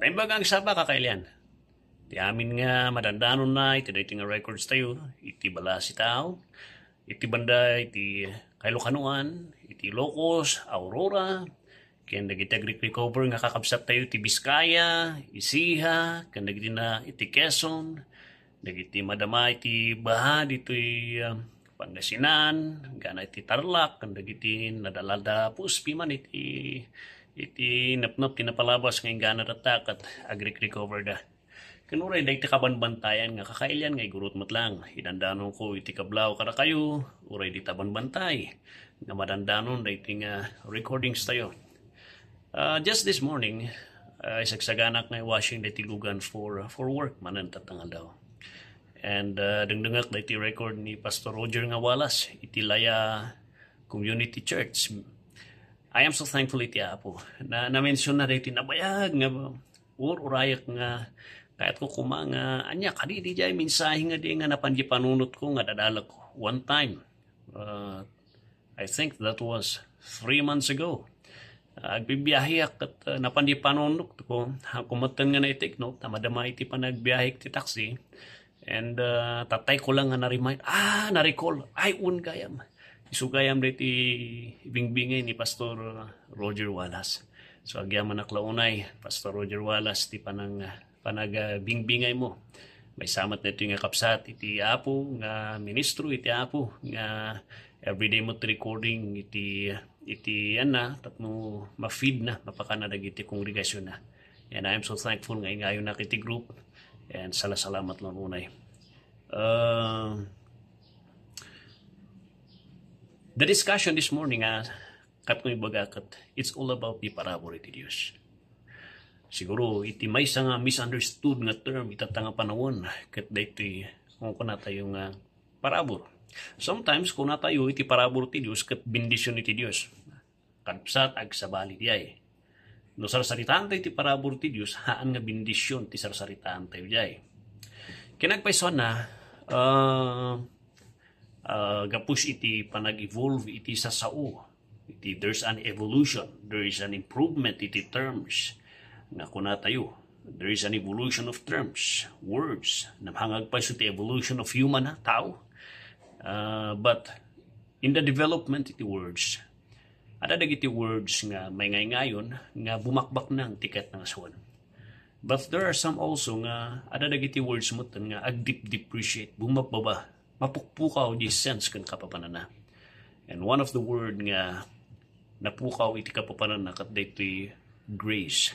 Taimbaga ang saba ka ah, kakailan. Ti amin nga madandanon na iti dayti nga records tayo. Iti bala si tao. Iti banda iti kailukanuan. Iti Locos, Aurora. Kaya nagitagrik recover nga kakabsat tayo iti Biskaya, Isiha, kaya nagiti na iti Quezon. Nagiti madama iti Baha dito iti uh, ah, Pangasinan. Gana iti Tarlac. Kaya nagiti nadalada puspi man iti iti napnap tinapalabas ngay ganat attack at agrik recover da. Kanuray day takabanbantayan nga kakailan ngay gurot matlang. Hidandanon ko iti kablaw kada kayo, uray di tabanbantay. Nga madandanon day iti nga recordings tayo. Uh, just this morning, uh, isagsaganak ngay washing day lugan for, ah, for work manan tatangal daw. And uh, dengdengak day ti record ni Pastor Roger nga walas iti laya community church I am so thankful iti Apo na na-mention na dito na nga or urayak nga kahit ko kuma nga anya kadi di jay mensahe nga di nga napanji panunot ko nga dadalag ko one time uh, I think that was three months ago agbibiyahe ak at uh, napandi panunok ko kumatan nga na itik no tamadama iti panagbiyahe ti taxi and uh, tatay ko lang nga na-remind ah na-recall ay un gayam Isugay amrit ibingbingay ni Pastor uh, Roger Wallace. So agyaman na klaunay, Pastor Roger Wallace, ti panang uh, panagabingbingay uh, mo. May samat na ito nga kapsat, iti apo nga ministro, iti apo nga everyday mo recording iti iti yan na tat mo ma-feed na mapakanadag iti kongregasyon na and I am so thankful ngayon ngayon na iti group and salamat lang unay uh, The discussion this morning, ah, kat ko bagakat, it's all about the parable iti Diyos. Siguro, iti may nga ah, misunderstood nga term, itatanga panawon, kat dito kung kuna tayo nga parabor. Sometimes, kuna tayo iti parabor ti Diyos, kat bindisyon iti Diyos. Kansat agsabali diyay. No sarsaritaan tayo iti parabor ti Diyos, haan nga bindisyon ti sarsaritaan tayo diyay. Kinagpaiso na, uh, ah, uh, gapos iti panag-evolve iti sa sao. Iti there's an evolution, there is an improvement iti terms na kuna tayo. There is an evolution of terms, words, namhangag pa iti evolution of human ha, tao. Uh, but in the development iti words, ada dagiti words nga may ngayon nga bumakbak ng tiket ng aswan. But there are some also nga ada dagiti words mo nga agdip depreciate bumababa mapukpukaw di sense kan kapapanan And one of the word nga napukaw iti kapapanan na kat dito'y grace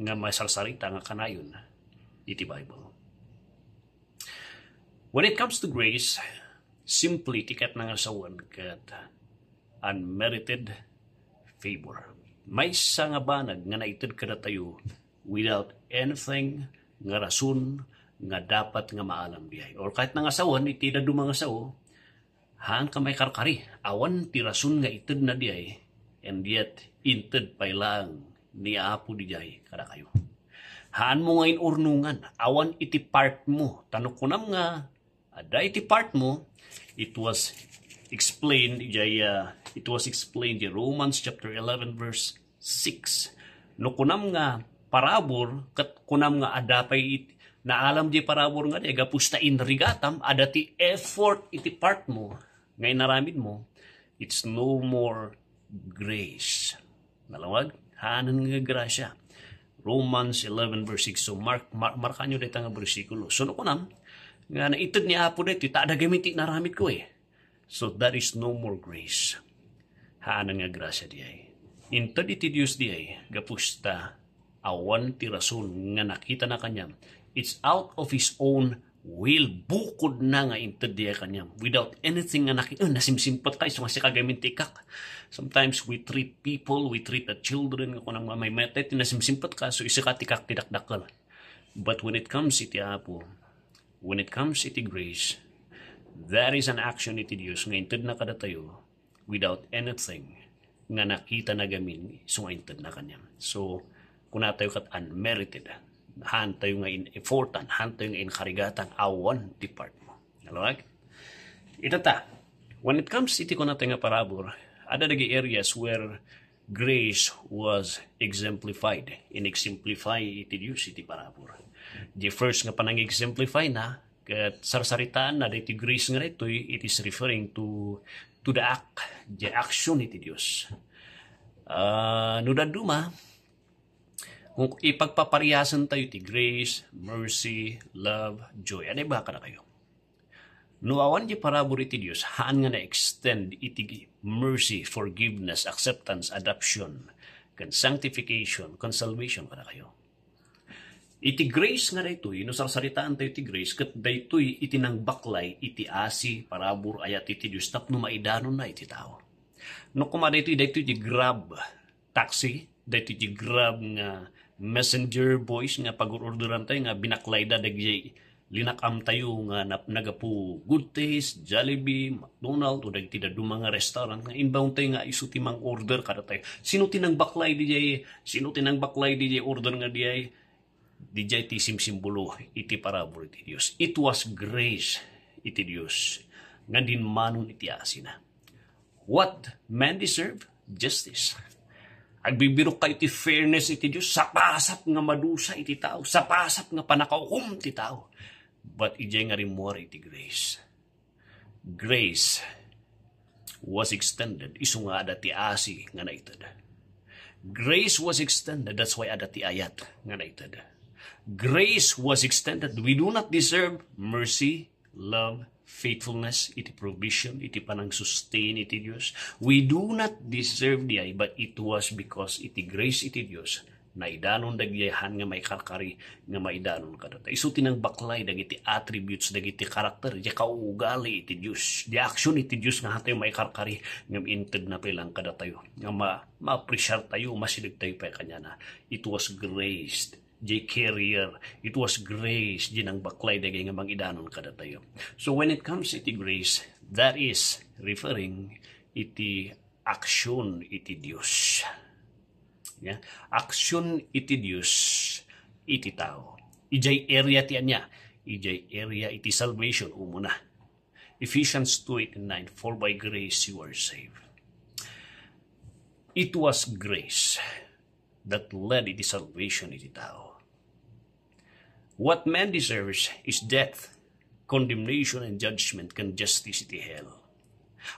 nga masalsalita nga kanayon iti Bible. When it comes to grace, simply tikat na nga one kat unmerited favor. May sangabanag nga naitid ka na tayo without anything nga rason nga dapat nga maalam diay. Or kahit nga sawon iti na dumangasaw, haan ka may karkari. Awan ti tirasun nga ited na diay, and yet inted pa lang ni Apo diay kada kayo. Haan mo ngayon urnungan, awan iti part mo. Tanok ko nam nga, ada iti part mo, it was explained, diay, uh, it was explained in Romans chapter 11 verse 6. No kunam nga parabor, kat kunam nga adapay iti na alam di parabor nga di, inrigatam, ada ti effort iti part mo, ngay naramid mo, it's no more grace. Nalawag, hanan nga grasya. Romans 11 verse 6. So, mark, mark, markan nyo dito nga versikulo. So, no ko nga na naitod ni Apo dito, ita gamitin naramid ko eh. So, that is no more grace. Hanan nga grasya di ay. Intod iti Diyos di ay, gapusta awan ti rason nga nakita na kanya It's out of his own will. Bukod na nga intindiya kanya. Without anything nga nakita. Oh, nasimsimpat tayo. So nga si kagamin tikak. Sometimes we treat people, we treat the children. Kung nang may metet, nasimsimpat ka. So isa ka tikak tidakdak But when it comes iti apo, when it comes iti grace, that is an action iti Diyos nga intid na kada tayo without anything nga nakita na gamin so nga intid na kanya. So, kuna tayo kat unmerited hantayo nga in effortan, hantayo yung in karigatan awan ti part mo. Alright? Itata, when it comes iti ko natin nga parabor, ada dagi areas where grace was exemplified. In-exemplify iti Diyos iti parabor. The first nga panang-exemplify na, kat sarsaritaan na iti grace nga rito, it is referring to to the act, the action iti Diyos. Uh, nudaduma, kung ipagpaparihasan tayo ti grace, mercy, love, joy, ano ba ka na kayo? Nuawan di parabor iti Diyos, haan nga na-extend iti mercy, forgiveness, acceptance, adoption, kan sanctification, kan salvation ka na kayo. Iti grace nga na ito, inusarsaritaan tayo iti grace, kat daytoy iti nang baklay, iti asi, parabor, ayat iti Diyos, no maidanon na iti tao. No kumada ito, daytoy iti grab, taxi, daytoy iti grab nga messenger boys nga pag-orderan tayo nga binaklayda dagdi linakam tayo nga nap, nagapu Good Taste, Jollibee, McDonald's o dagti da mga restaurant nga inbound tayo nga iso timang order kada tayo. Sino tinang baklay di Sino tinang baklay di order nga di jay? ti simsimbolo iti parabol iti Dios. It was grace iti Dios. Nga din manon iti asina. What man deserve? Justice. Agbibiro kay ti fairness iti Diyos, sapasap nga madusa iti tao, sapasap nga panakaukom ti tao. But ijay nga rin more iti grace. Grace was extended, Isu nga ada ti asi nga naitad. Grace was extended, that's why ada ti ayat nga naitad. Grace was extended. We do not deserve mercy, love, faithfulness, iti provision, iti panang sustain iti Dios. We do not deserve di ay, but it was because iti grace iti Dios na idanon dagyahan nga may kakari nga maidanon kadata. Iso baklay dagiti attributes dagiti karakter di kaugali iti Dios. Di action iti Dios nga hatayo may kakari nga inted na pilang kadatayo. Nga ma ma-appreciate tayo, masilig tayo pa kanya na. It was graced J. Carrier. It was grace. Ginang baklay dagay nga mangidanon kada tayo. So when it comes iti grace, that is referring iti action iti Dios. Yeah? Action iti Dios iti tao. Ijay area ti anya. Ijay area iti salvation umuna. Ephesians 2.9 For by grace you are saved. It was grace that led iti salvation iti tao. What man deserves is death, condemnation, and judgment, can justice iti hell.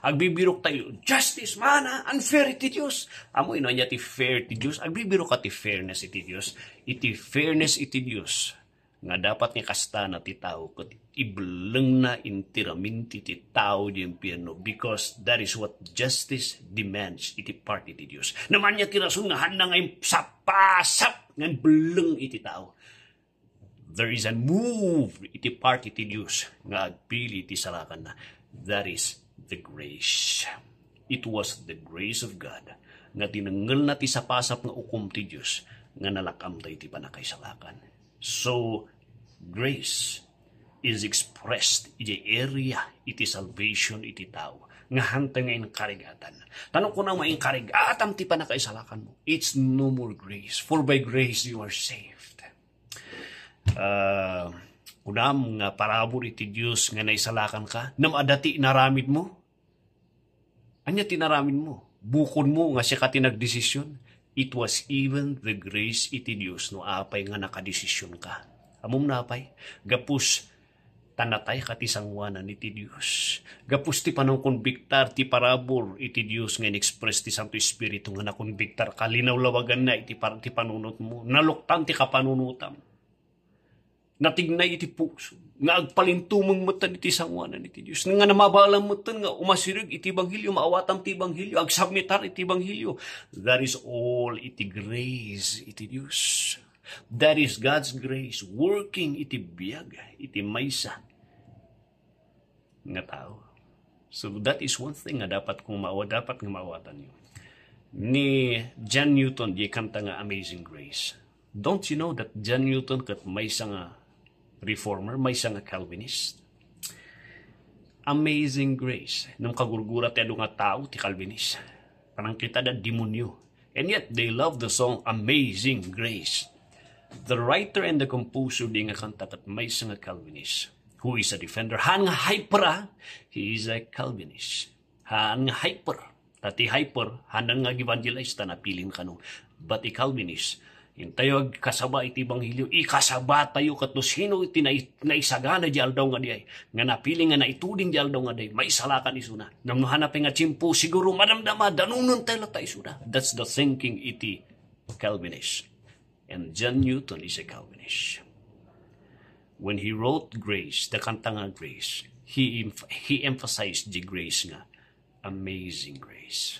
Agbibirok tayo, justice mana, ha? unfair iti Diyos. Amo ino niya ti fair iti Diyos. Agbibirok ka ti fairness iti Diyos. Iti fairness iti Diyos nga dapat ni kasta na ti tao kat ibleng na intiraminti ti tao di impyerno because that is what justice demands iti part iti Diyos. Naman niya tirasun nga handa nga sapasap nga bleng iti tao there is a move iti party ti Dios nga agpili ti salakan na. That is the grace. It was the grace of God nga tinanggal na ti sapasap nga ukum ti Dios nga nalakam tayo iti panakay salakan. So, grace is expressed iti area iti salvation iti tao nga hantay nga inkarigatan. Tanong ko na mainkarigatan ti panakaisalakan mo. It's no more grace, for by grace you are saved uh, ah, kunam nga parabor iti Dios nga naisalakan ka namadati adati naramid mo anya tinaramin mo Bukon mo nga siya ka tinagdesisyon it was even the grace iti Dios no apay nga nakadesisyon ka amom napay gapus tanatay kati sangwanan iti Dios. Gapus ti panang konbiktar ti parabor iti Dios nga inexpress ti Santo Espiritu nga nakonbiktar kalinaw lawagan na iti parang ti panunot mo. Naluktan ti kapanunutan natignay iti puso, nga agpalintumong mo iti sangwanan iti Diyos, nga namabalam mo nga umasirig iti banghilyo, maawatam ti banghilyo, agsabmitar iti banghilyo. That is all iti grace iti Diyos. That is God's grace working iti biyag, iti maysa, nga tao. So that is one thing nga dapat kong maawa, dapat nga maawatan niyo. Ni John Newton, di kanta nga Amazing Grace. Don't you know that John Newton kat maysa nga reformer, may isang Calvinist. Amazing grace, nung kagurgura ti nga tao ti Calvinist. Parang kita da demonyo. And yet, they love the song Amazing Grace. The writer and the composer di nga kantat at may isang Calvinist who is a defender. Han nga hyper, he is a Calvinist. Han nga hyper, tati hyper, Han nga evangelize, na ka kanu. But i Calvinist, yung ag kasaba iti banghilyo, ikasaba tayo katno sino iti naisagana di aldaw nga diay. Nga napili nga naituding di aldaw nga diay, maisalakan isuna. Nang mahanap nga chimpo, siguro madamdama, danunan tayo tayo isuna. That's the thinking iti Calvinist. And John Newton is a Calvinist. When he wrote Grace, the kanta nga Grace, he, he emphasized the grace nga, amazing grace.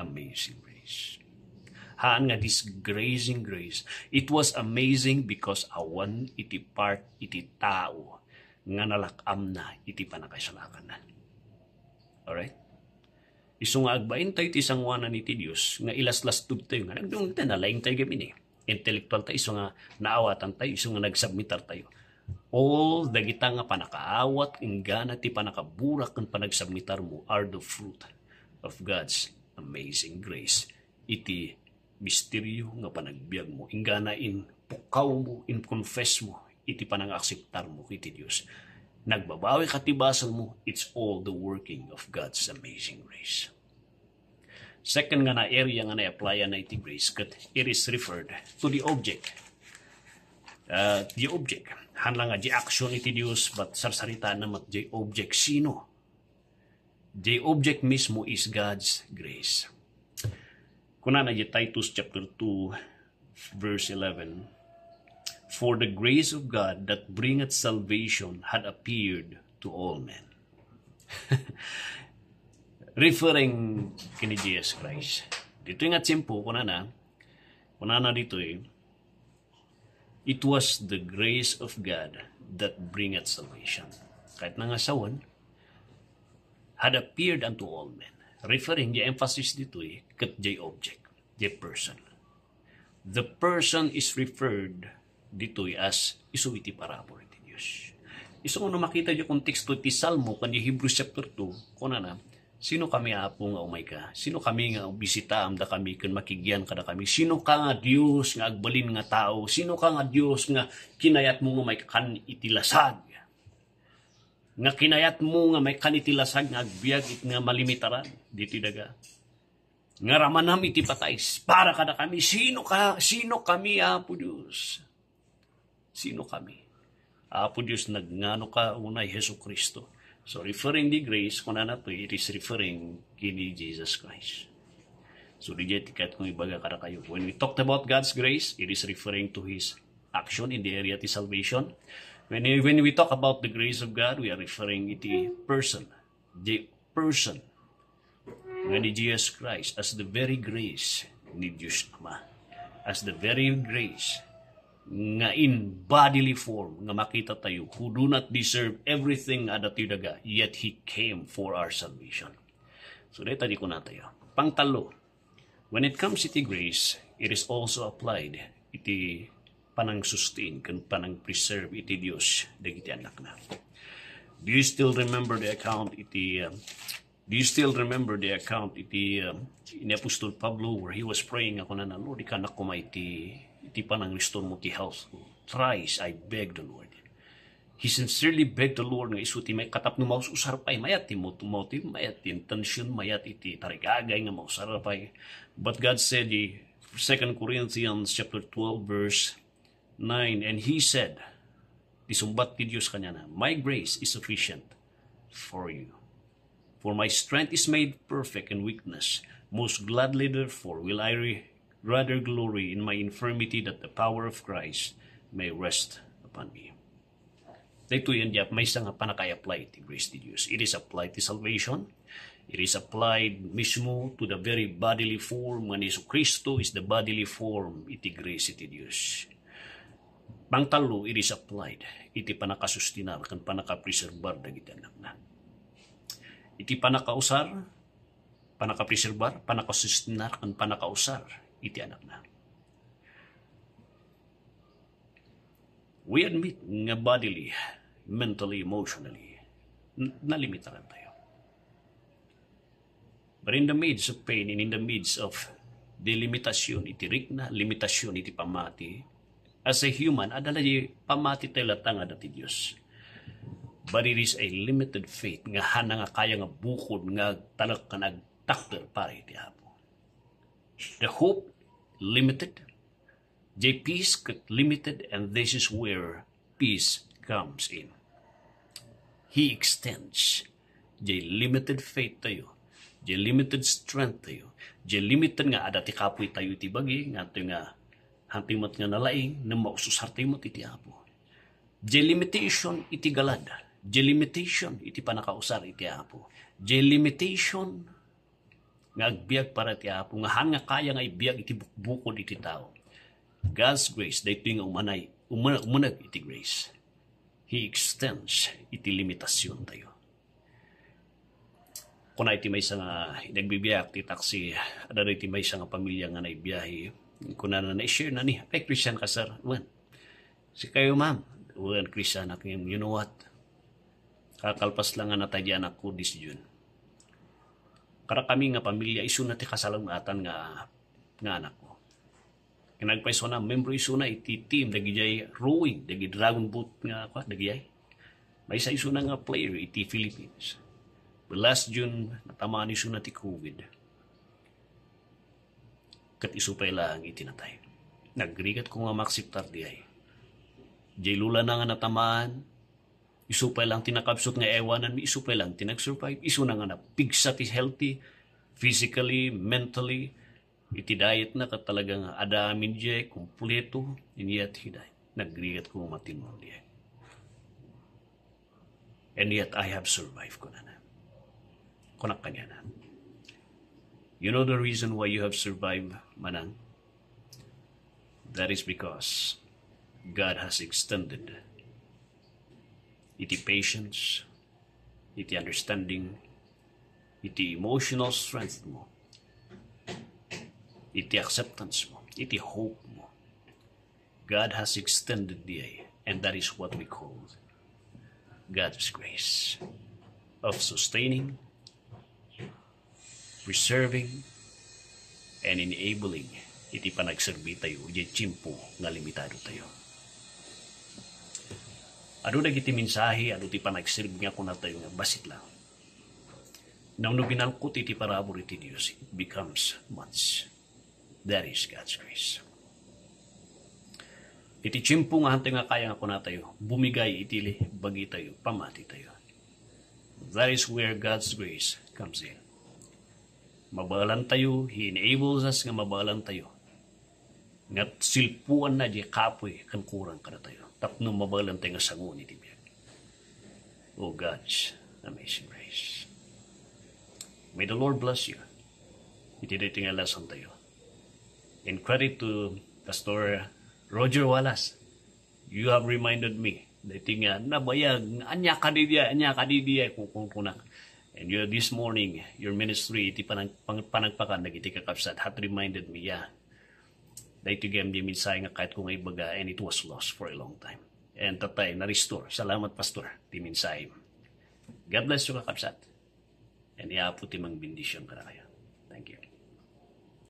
Amazing grace. Han nga this grazing grace. It was amazing because awan iti part iti tao nga nalakam na iti panakaisalakan na. Alright? Iso nga agbain tayo iti sangwanan iti Diyos nga ilaslastud tayo nga nagdungin tayo laing tayo gamin eh. Intellectual tayo iso nga naawatan tayo iso nga nagsubmitar tayo. All dagita nga panakaawat ingana ti panakaburak ang panagsubmitar mo are the fruit of God's amazing grace. Iti misteryo nga panagbiag mo, inganain, pukaw mo, in-confess mo, iti panang akseptar mo kiti Dios. Nagbabawi katibasan mo, it's all the working of God's amazing grace. Second nga na area nga na-apply na iti grace, kat it is referred to the object. Uh, the object. Hanlang nga di action iti Dios, but sarsarita namat di object. Sino? The object mismo is God's grace Kuna na Titus chapter 2 verse 11. For the grace of God that bringeth salvation had appeared to all men. Referring kini Jesus Christ. Dito yung atsimpo, kuna na, kuna na dito eh, It was the grace of God that bringeth salvation. Kahit nangasawan, had appeared unto all men referring the emphasis dito eh, kat the object, the person. The person is referred dito eh, as isuwiti parabol ni Diyos. Iso mo makita yung konteksto ti Salmo, kanya Hebrews chapter 2, kuna ano na, sino kami apo nga umay ka? Sino kami nga bisita da kami kan makigyan kada kami? Sino ka nga Dios nga agbalin nga tao? Sino ka nga Dios nga kinayat mo nga may kan itilasag? nga kinayat mo nga may kanitilasag nga agbyag it nga malimitaran dito daga nga ramanam iti patay para kada kami sino ka sino kami Apo Dios sino kami Apo Dios nagngano ka unay Hesus Kristo so referring the grace kunan to it is referring kini Jesus Christ so reject kat kung ibaga kada kayo when we talked about God's grace it is referring to his action in the area of salvation When, when we talk about the grace of God, we are referring it to person, the person nga Jesus Christ as the very grace ni Diyos Ama. As the very grace nga in bodily form nga makita tayo who do not deserve everything ada tayo yet He came for our salvation. So dito di ko na tayo. Pangtalo, when it comes to grace, it is also applied iti panang sustain kan panang preserve iti Dios dagiti anak na do you still remember the account iti um, do you still remember the account iti um, ni Apostol Pablo where he was praying ako na na Lord ikanak ko iti iti panang restore mo ti health ko thrice I beg the Lord He sincerely begged the Lord nga iso ti may katap no maus usarpay mayat ti motumotim mayat ti intention mayat iti tarigagay nga mausarpay but God said the eh, 2 Corinthians chapter 12 verse 9, And he said, Isumbat ni Diyos kanya na, My grace is sufficient for you. For my strength is made perfect in weakness. Most gladly therefore will I rather glory in my infirmity that the power of Christ may rest upon me. Dito yun diyan, may isang panakay ti grace ni Diyos. It is applied to salvation. It is applied mismo to the very bodily form. When Iso Kristo is the bodily form, iti grace iti Diyos pangtalo it is applied iti panakasustinar kan panakapreserbar dagiti anak na iti panakausar panakapreserbar panakasustinar kan panakausar iti anak na we admit nga bodily mentally emotionally nalimitan tayo but in the midst of pain and in the midst of delimitasyon iti rikna limitasyon iti pamati as a human, adalay pamatitela tanga dati Dios. But it is a limited faith nga hana nga kaya nga bukod nga talak ka nagtakter para iti Apo. The hope, limited. The peace, limited. And this is where peace comes in. He extends Jay limited faith tayo. Jay limited strength tayo. Jay limited nga adati kapuy tayo tibagi. Nga tayo nga hampimot nga nalaing na maususartimot iti apo. Di iti galad. Di iti panakausar iti apo. Di limitation nga para iti apo. Nga han nga kaya nga ibiag iti bukbukod iti tao. God's grace, dahito nga umanay, umanag, umanag iti grace. He extends iti limitasyon tayo. Kuna iti may isang nga inagbibiyak, iti taxi, ada iti may isang nga pamilya nga naibiyahi, Kuna na na-share na ni. kay Christian ka, sir. Wan. Si kayo, ma'am. Wan, Christian ako yung, you know what? Kakalpas lang nga anak ko this June. Kara kami nga pamilya, iso na ti kasalangatan nga, nga anak ko. Kinagpaiso na, membro iso na iti team, dagijay rowing, dagi dragon boat nga ako, dagijay. May isa iso na nga player iti Philippines. But last June, natamaan iso na ti COVID kat isupay lang itinatay. Nagrigat ko nga maksip tardi ay. Jay lula na nga natamaan, isupay lang tinakapsot nga ewanan mi, isupay lang tinagsurvive, isu na nga na pigsat is healthy, physically, mentally, iti diet na kat talaga nga adamin jay, kumpleto, iniyat hiday. Nagrigat ko matinong diay. And yet I have survived ko na na. Kunak kanya na. You know the reason why you have survived Manang. That is because God has extended iti patience, iti understanding, iti emotional strength mo, iti acceptance mo, iti hope mo. God has extended the and that is what we call God's grace of sustaining, preserving, and enabling iti panagserbi tayo iti chimpo nga limitado tayo. Ano na iti mensahe, ano ti panagserbi nga kuna tayo nga basit lang. Nang no binangkot iti parabor iti Diyos, it becomes much. That is God's grace. Iti chimpo nga hantay nga kaya nga kuna tayo, bumigay itili, bagi tayo, pamati tayo. That is where God's grace comes in. Mabalan tayo, He enables us nga mabalan tayo. Nga silpuan na di kapoy kan kurang ka na tayo. Tapno mabalan tayo nga sangon ni Tibiyag. Oh God's amazing grace. May the Lord bless you. Itiday nga lesson tayo. And credit to Pastor Roger Wallace. You have reminded me. Dito nga, nabayag, anya ka di diya, anya ka di diya, kukunak. And you, this morning, your ministry, iti panag, panagpakan, nagiti kakapsat, hat reminded me, yeah, dahil gam di minsay nga kahit kung ibaga, and it was lost for a long time. And tatay, na-restore. Salamat, Pastor, di minsay. God bless you kakapsat. And iapo ti mang bendisyon ka na kayo.